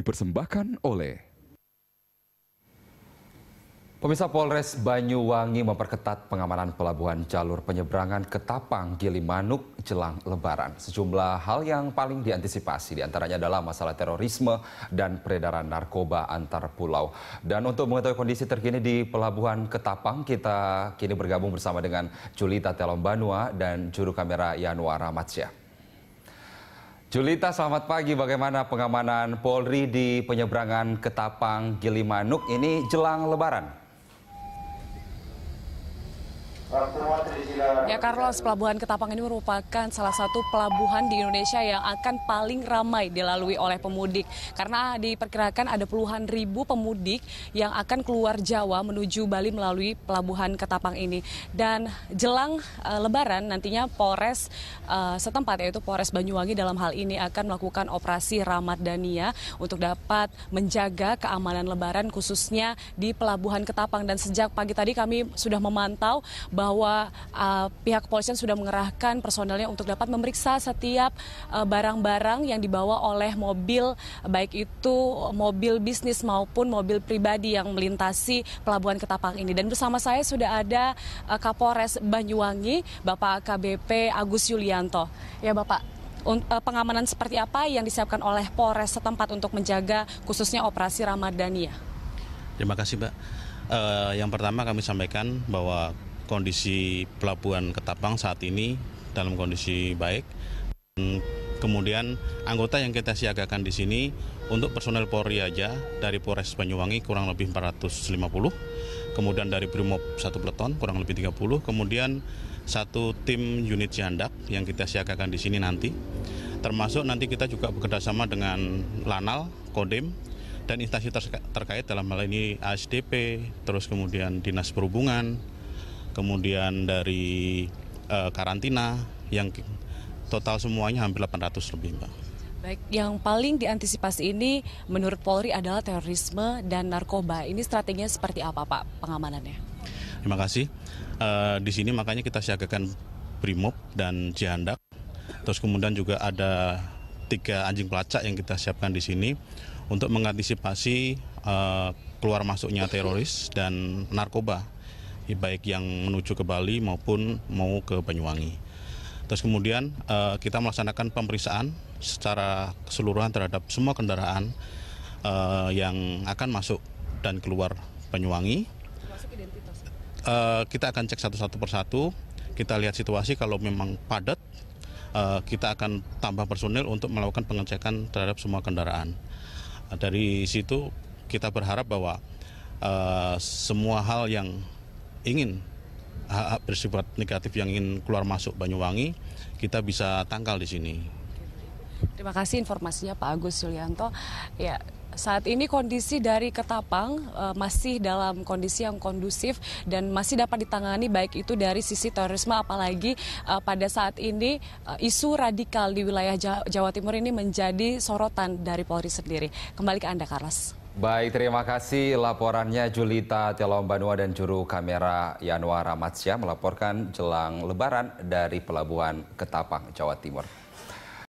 dipersembahkan oleh Pemirsa Polres Banyuwangi memperketat pengamanan pelabuhan jalur penyeberangan Ketapang Tapang Gilimanuk jelang Lebaran. Sejumlah hal yang paling diantisipasi diantaranya adalah masalah terorisme dan peredaran narkoba antar pulau. Dan untuk mengetahui kondisi terkini di pelabuhan Ketapang, kita kini bergabung bersama dengan Julita Telombanua dan juru kamera Yanuara Matsya. Julita, selamat pagi. Bagaimana pengamanan Polri di penyeberangan Ketapang Gilimanuk ini jelang Lebaran? Ya Carlos, Pelabuhan Ketapang ini merupakan salah satu pelabuhan di Indonesia yang akan paling ramai dilalui oleh pemudik. Karena diperkirakan ada puluhan ribu pemudik yang akan keluar Jawa menuju Bali melalui Pelabuhan Ketapang ini. Dan jelang uh, lebaran nantinya Polres uh, setempat yaitu Polres Banyuwangi dalam hal ini akan melakukan operasi Ramadania ya, untuk dapat menjaga keamanan lebaran khususnya di Pelabuhan Ketapang. Dan sejak pagi tadi kami sudah memantau bahwa uh, pihak kepolisian sudah mengerahkan personelnya untuk dapat memeriksa setiap uh, barang-barang uh, yang dibawa oleh mobil baik itu mobil bisnis maupun mobil pribadi yang melintasi pelabuhan Ketapang ini. Dan bersama saya sudah ada uh, Kapolres Banyuwangi Bapak KBP Agus Yulianto. Ya Bapak, uh, pengamanan seperti apa yang disiapkan oleh Polres setempat untuk menjaga khususnya operasi Ramadhania? Ya? Terima kasih, Mbak. Uh, yang pertama kami sampaikan bahwa kondisi pelabuhan Ketapang saat ini dalam kondisi baik. Kemudian anggota yang kita siagakan di sini untuk personel Polri aja dari Polres Banyuwangi kurang lebih 450, kemudian dari Brimob satu peleton kurang lebih 30, kemudian satu tim unit Cihandak yang kita siagakan di sini nanti. Termasuk nanti kita juga bekerjasama dengan Lanal, Kodim, dan instansi terkait dalam hal ini ASDP, terus kemudian Dinas Perhubungan, kemudian dari eh, karantina yang total semuanya hampir 800 lebih mbak. Baik, yang paling diantisipasi ini menurut Polri adalah terorisme dan narkoba. Ini strateginya seperti apa Pak pengamanannya? Terima kasih. Uh, di sini makanya kita siagakan Brimob dan jihandak. Terus kemudian juga ada tiga anjing pelacak yang kita siapkan di sini untuk mengantisipasi uh, keluar masuknya teroris dan narkoba baik yang menuju ke Bali maupun mau ke Banyuwangi. Terus kemudian uh, kita melaksanakan pemeriksaan secara keseluruhan terhadap semua kendaraan uh, yang akan masuk dan keluar Banyuwangi. Uh, kita akan cek satu-satu persatu. Kita lihat situasi kalau memang padat, uh, kita akan tambah personil untuk melakukan pengecekan terhadap semua kendaraan. Uh, dari situ kita berharap bahwa uh, semua hal yang ingin hak-hak bersifat negatif yang ingin keluar masuk Banyuwangi, kita bisa tangkal di sini. Terima kasih informasinya Pak Agus Yulianto. Ya, saat ini kondisi dari Ketapang uh, masih dalam kondisi yang kondusif dan masih dapat ditangani baik itu dari sisi terorisme apalagi uh, pada saat ini uh, isu radikal di wilayah Jawa, Jawa Timur ini menjadi sorotan dari Polri sendiri. Kembali ke Anda Carlos. Baik, terima kasih laporannya Julita Telombanua dan juru kamera Yanuar Ramatsya melaporkan jelang lebaran dari Pelabuhan Ketapang, Jawa Timur.